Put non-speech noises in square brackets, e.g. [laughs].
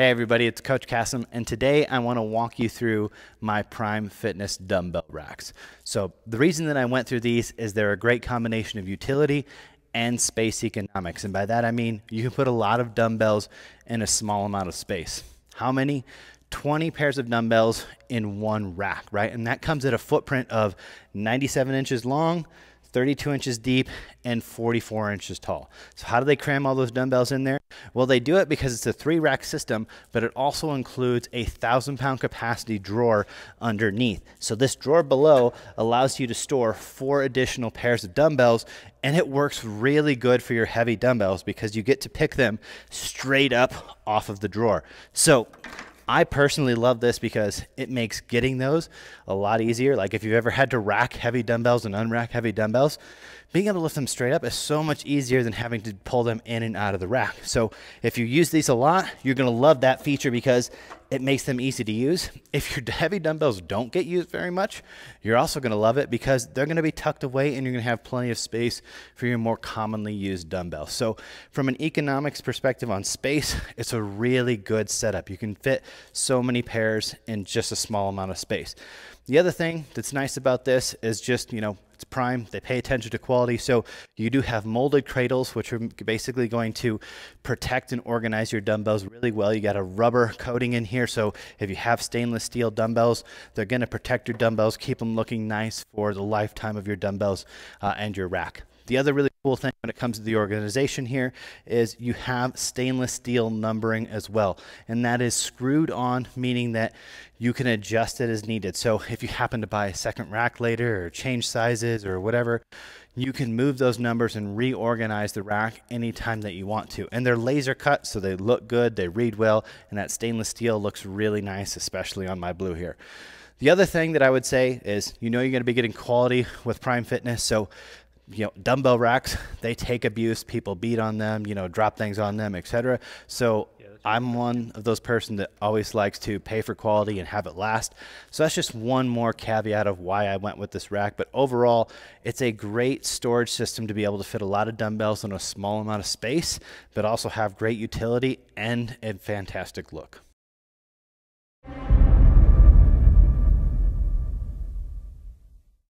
Hey, everybody, it's Coach Cassim, and today I want to walk you through my Prime Fitness dumbbell racks. So, the reason that I went through these is they're a great combination of utility and space economics. And by that, I mean you can put a lot of dumbbells in a small amount of space. How many? 20 pairs of dumbbells in one rack, right? And that comes at a footprint of 97 inches long, 32 inches deep, and 44 inches tall. So how do they cram all those dumbbells in there? Well, they do it because it's a three rack system, but it also includes a thousand pound capacity drawer underneath. So this drawer below allows you to store four additional pairs of dumbbells and it works really good for your heavy dumbbells because you get to pick them straight up off of the drawer. So I personally love this because it makes getting those a lot easier. Like if you've ever had to rack heavy dumbbells and unrack heavy dumbbells, being able to lift them straight up is so much easier than having to pull them in and out of the rack. So if you use these a lot, you're gonna love that feature because it makes them easy to use. [laughs] If your heavy dumbbells don't get used very much, you're also going to love it because they're going to be tucked away and you're going to have plenty of space for your more commonly used dumbbells. So from an economics perspective on space, [laughs] it's a really good setup. You can fit so many pairs in just a small amount of space. The other thing that's nice about this is just, you know, prime. They pay attention to quality. So you do have molded cradles, which are basically going to protect and organize your dumbbells really well. You got a rubber coating in here. So if you have stainless steel dumbbells, they're going to protect your dumbbells, keep them looking nice for the lifetime of your dumbbells uh, and your rack. The other really cool thing when it comes to the organization here is you have stainless steel numbering as well. And that is screwed on, meaning that you can adjust it as needed. So if you happen to buy a second rack later or change sizes or whatever, you can move those numbers and reorganize the rack anytime that you want to. And they're laser cut, so they look good, they read well, and that stainless steel looks really nice, especially on my blue here. The other thing that I would say is you know you're going to be getting quality with Prime Fitness, so you know dumbbell racks [laughs] they take abuse people beat on them you know drop things on them etc so yeah, i'm one of those person that always likes to pay for quality and have it last so that's just one more caveat of why i went with this rack but overall it's a great storage system to be able to fit a lot of dumbbells in a small amount of space but also have great utility and a fantastic look